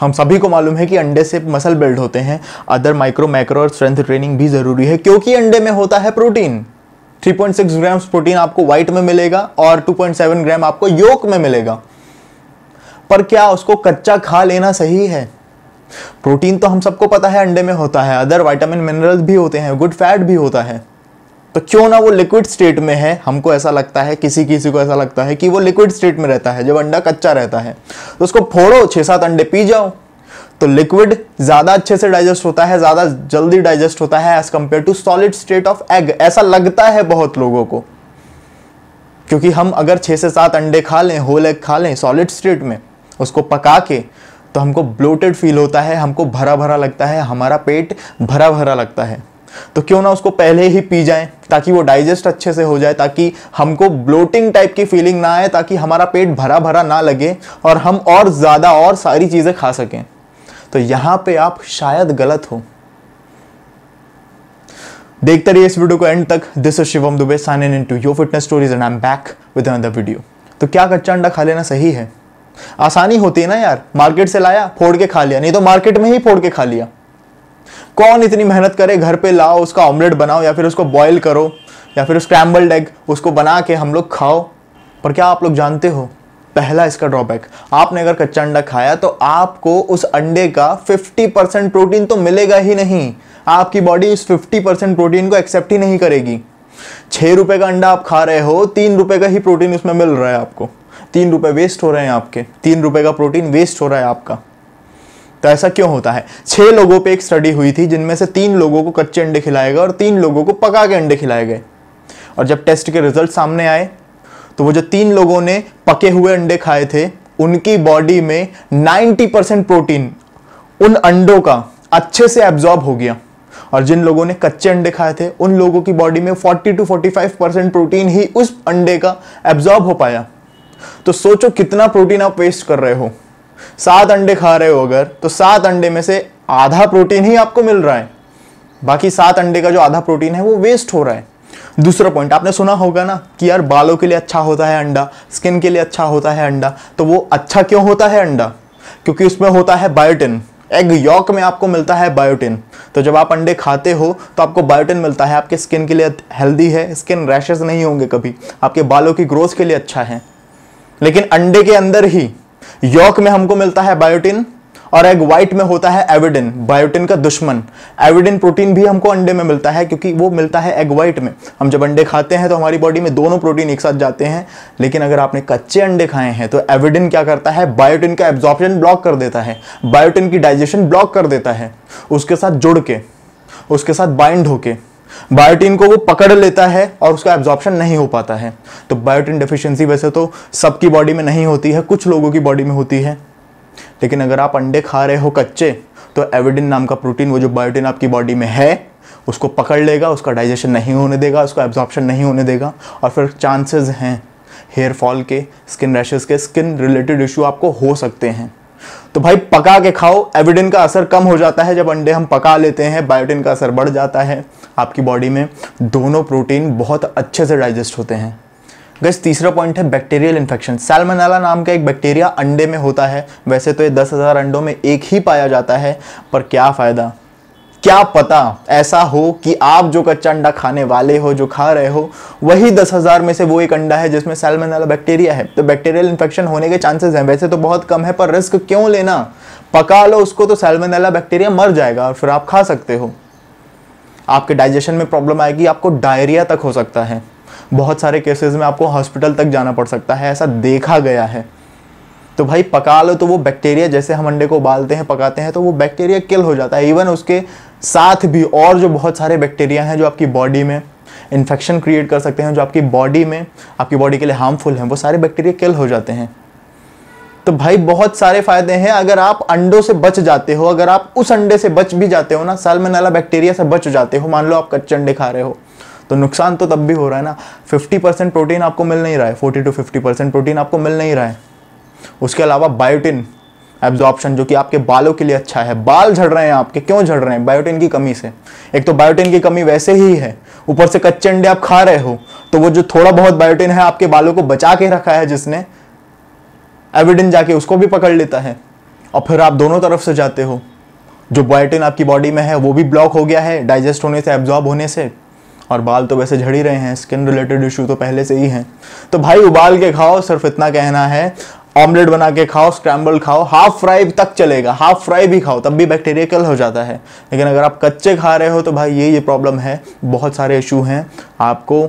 हम सभी को मालूम है कि अंडे से मसल बिल्ड होते हैं अदर माइक्रो मैक्रो और स्ट्रेंथ ट्रेनिंग भी ज़रूरी है क्योंकि अंडे में होता है प्रोटीन 3.6 ग्राम प्रोटीन आपको वाइट में मिलेगा और 2.7 ग्राम आपको योक में मिलेगा पर क्या उसको कच्चा खा लेना सही है प्रोटीन तो हम सबको पता है अंडे में होता है अदर वाइटामिन मिनरल्स भी होते हैं गुड फैट भी होता है तो क्यों ना वो लिक्विड स्टेट में है हमको ऐसा लगता है किसी किसी को ऐसा लगता है कि वो लिक्विड स्टेट में रहता है जब अंडा कच्चा रहता है तो उसको फोड़ो छह सात अंडे पी जाओ तो लिक्विड ज़्यादा अच्छे से डाइजेस्ट होता है ज़्यादा जल्दी डाइजेस्ट होता है as compare to solid state of egg ऐसा लगता है बहुत लोगों को क्योंकि हम अगर छह से सात अंडे खा लें होल एग खा लें सॉलिड स्टेट में उसको पका के तो हमको ब्लोटेड फील होता है हमको भरा भरा लगता है हमारा पेट भरा भरा लगता है तो क्यों ना उसको पहले ही पी जाए ताकि वो डाइजेस्ट अच्छे से हो जाए ताकि हमको ब्लोटिंग टाइप की फीलिंग ना आए ताकि हमारा पेट भरा भरा ना लगे और हम और ज़्यादा और सारी चीज़ें खा सकें तो यहां पे आप शायद गलत हो देखते रहिए इस वीडियो को एंड तक this is Shivam Dubey sign in to your fitness stories and I am back with another video तो क्या कच्चा अंडा खा लेना सही है आसानी होती है ना यार मार्केट से लाया फोड़ के खा लिया नहीं तो मार्केट में ही फोड़ के खा लिया कौन इतनी मेहनत करे घर पे लाओ उसका ऑमलेट बनाओ या फिर उसको बॉयल करो या फिर स्क्रैम्बल्ड एग उसको बना के हम लोग खाओ पर क्या आप लोग जानते हो पहला इसका ड्रॉबैक आपने अगर कच्चा अंडा खाया तो आपको उस अंडे का 50 परसेंट प्रोटीन तो मिलेगा ही नहीं आपकी बॉडी उस 50 परसेंट प्रोटीन को एक्सेप्ट ही नहीं करेगी छः रुपये का अंडा आप खा रहे हो तीन रुपये का ही प्रोटीन उसमें मिल रहा है आपको तीन रुपये वेस्ट हो रहे हैं आपके तीन रुपये का प्रोटीन वेस्ट हो रहा है आपका तो ऐसा क्यों होता है छह लोगों पे एक स्टडी हुई थी जिनमें से तीन लोगों को कच्चे अंडे खिलाए गए और तीन लोगों को पका के अंडे खिलाए गए और जब टेस्ट के रिजल्ट सामने आए तो वो जो तीन लोगों ने पके हुए अंडे खाए थे उनकी बॉडी में 90 परसेंट प्रोटीन उन अंडों का अच्छे से एब्जॉर्ब हो गया और जिन लोगों ने कच्चे अंडे खाए थे उन लोगों की बॉडी में 40 टू 45 परसेंट प्रोटीन ही उस अंडे का एब्जॉर्ब हो पाया तो सोचो कितना प्रोटीन आप वेस्ट कर रहे हो सात अंडे खा रहे हो अगर तो सात अंडे में से आधा प्रोटीन ही आपको मिल रहा है बाकी सात अंडे का जो आधा प्रोटीन है वो वेस्ट हो रहा है दूसरा पॉइंट आपने सुना होगा ना कि यार बालों के लिए अच्छा होता है अंडा स्किन के लिए अच्छा होता है अंडा तो वो अच्छा क्यों होता है अंडा क्योंकि उसमें होता है बायोटिन एग यॉक में आपको मिलता है बायोटिन तो जब आप अंडे खाते हो तो आपको बायोटिन मिलता है आपके स्किन के लिए हेल्दी है स्किन रैशेज नहीं होंगे कभी आपके बालों की ग्रोथ के लिए अच्छा है लेकिन अंडे के अंदर ही यॉक में हमको मिलता है बायोटिन और एग व्हाइट में होता है एविडिन बायोटिन का दुश्मन एविडिन प्रोटीन भी हमको अंडे में मिलता है क्योंकि वो मिलता है एग व्हाइट में हम जब अंडे खाते हैं तो हमारी बॉडी में दोनों प्रोटीन एक साथ जाते हैं लेकिन अगर आपने कच्चे अंडे खाए हैं तो एविडिन क्या करता है बायोटिन का एब्जॉर्प्शन ब्लॉक कर देता है बायोटिन की डाइजेशन ब्लॉक कर देता है उसके साथ जुड़ के उसके साथ बाइंड होके बायोटिन को वो पकड़ लेता है और उसका एब्जॉर्प्शन नहीं हो पाता है तो बायोटिन डेफिशिएंसी वैसे तो सबकी बॉडी में नहीं होती है कुछ लोगों की बॉडी में होती है लेकिन अगर आप अंडे खा रहे हो कच्चे तो एविडिन नाम का प्रोटीन वो जो बायोटिन आपकी बॉडी में है उसको पकड़ लेगा उसका डाइजेशन नहीं होने देगा उसका एब्जॉर्प्शन नहीं होने देगा और फिर चांसेस हैं हेयर फॉल के स्किन रैशेस के स्किन रिलेटेड इशू आपको हो सकते हैं तो भाई पका के खाओ एविडिन का असर कम हो जाता है जब अंडे हम पका लेते हैं बायोटिन का असर बढ़ जाता है आपकी बॉडी में दोनों प्रोटीन बहुत अच्छे से डाइजेस्ट होते हैं गैस तीसरा पॉइंट है बैक्टीरियल इन्फेक्शन सैलमनाला नाम का एक बैक्टीरिया अंडे में होता है वैसे तो ये दस हज़ार अंडों में एक ही पाया जाता है पर क्या फ़ायदा क्या पता ऐसा हो कि आप जो कच्चा अंडा खाने वाले हो जो खा रहे हो वही दस हज़ार में से वो एक अंडा है जिसमें सैलमेनेला बैक्टीरिया है तो बैक्टीरियल इन्फेक्शन होने के चांसेस हैं वैसे तो बहुत कम है पर रिस्क क्यों लेना पका लो उसको तो सैलमेनेला बैक्टीरिया मर जाएगा और फिर आप खा सकते हो आपके डाइजेशन में प्रॉब्लम आएगी आपको डायरिया तक हो सकता है बहुत सारे केसेस में आपको हॉस्पिटल तक जाना पड़ सकता है ऐसा देखा गया है तो भाई पका लो तो वो बैक्टीरिया जैसे हम अंडे को उबालते हैं पकाते हैं तो वो बैक्टीरिया किल हो जाता है इवन उसके साथ भी और जो बहुत सारे बैक्टीरिया हैं जो आपकी बॉडी में इन्फेक्शन क्रिएट कर सकते हैं जो आपकी बॉडी में आपकी बॉडी के लिए हार्मफुल हैं वो सारे बैक्टीरिया किल हो जाते हैं तो भाई बहुत सारे फायदे हैं अगर आप अंडों से बच जाते हो अगर आप उस अंडे से बच भी जाते हो ना साल में नाला बैक्टीरिया से बच जाते हो मान लो आप कच्चे अंडे खा रहे हो तो नुकसान तो तब भी हो रहा है ना 50 परसेंट प्रोटीन आपको मिल नहीं रहा है 40 टू 50 परसेंट प्रोटीन आपको मिल नहीं रहा है उसके अलावा बायोटिन एब्जॉर्प्शन जो कि आपके बालों के लिए अच्छा है बाल झड़ रहे हैं आपके क्यों झड़ रहे हैं बायोटिन की कमी से एक तो बायोटिन की कमी वैसे ही है ऊपर से कच्चे अंडे आप खा रहे हो तो वो जो थोड़ा बहुत बायोटिन है आपके बालों को बचा के रखा है जिसने एविडेंस जाके उसको भी पकड़ लेता है और फिर आप दोनों तरफ से जाते हो जो बायोटिन आपकी बॉडी में है वो भी ब्लॉक हो गया है डाइजेस्ट होने से एब्जॉर्ब होने से और बाल तो वैसे झड़ ही रहे हैं स्किन रिलेटेड इशू तो पहले से ही हैं तो भाई उबाल के खाओ सिर्फ इतना कहना है ऑमलेट बना के खाओ स्क्रैम्बल खाओ हाफ फ्राई तक चलेगा हाफ फ्राई भी खाओ तब भी बैक्टीरिया कल हो जाता है लेकिन अगर आप कच्चे खा रहे हो तो भाई ये ये प्रॉब्लम है बहुत सारे इशू हैं आपको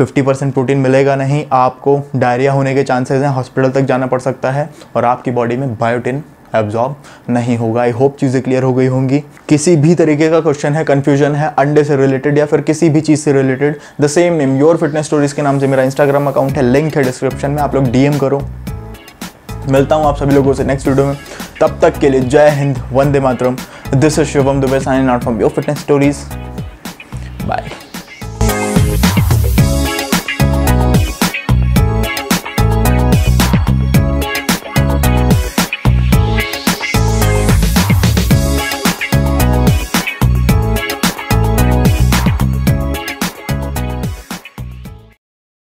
50 परसेंट प्रोटीन मिलेगा नहीं आपको डायरिया होने के चांसेस हैं हॉस्पिटल तक जाना पड़ सकता है और आपकी बॉडी में बायोटिन एब्जॉर्ब नहीं होगा आई होप चीज़ें क्लियर हो गई होंगी किसी भी तरीके का क्वेश्चन है कन्फ्यूजन है अंडे से रिलेटेड या फिर किसी भी चीज़ से related the same name your fitness stories के नाम से मेरा इंस्टाग्राम अकाउंट है लिंक है डिस्क्रिप्शन में आप लोग डीएम करो मिलता हूँ आप सभी लोगों से नेक्स्ट वीडियो में तब तक के लिए जय हिंद वंदे मातरम this is Shubham Dubey sign out from your fitness stories bye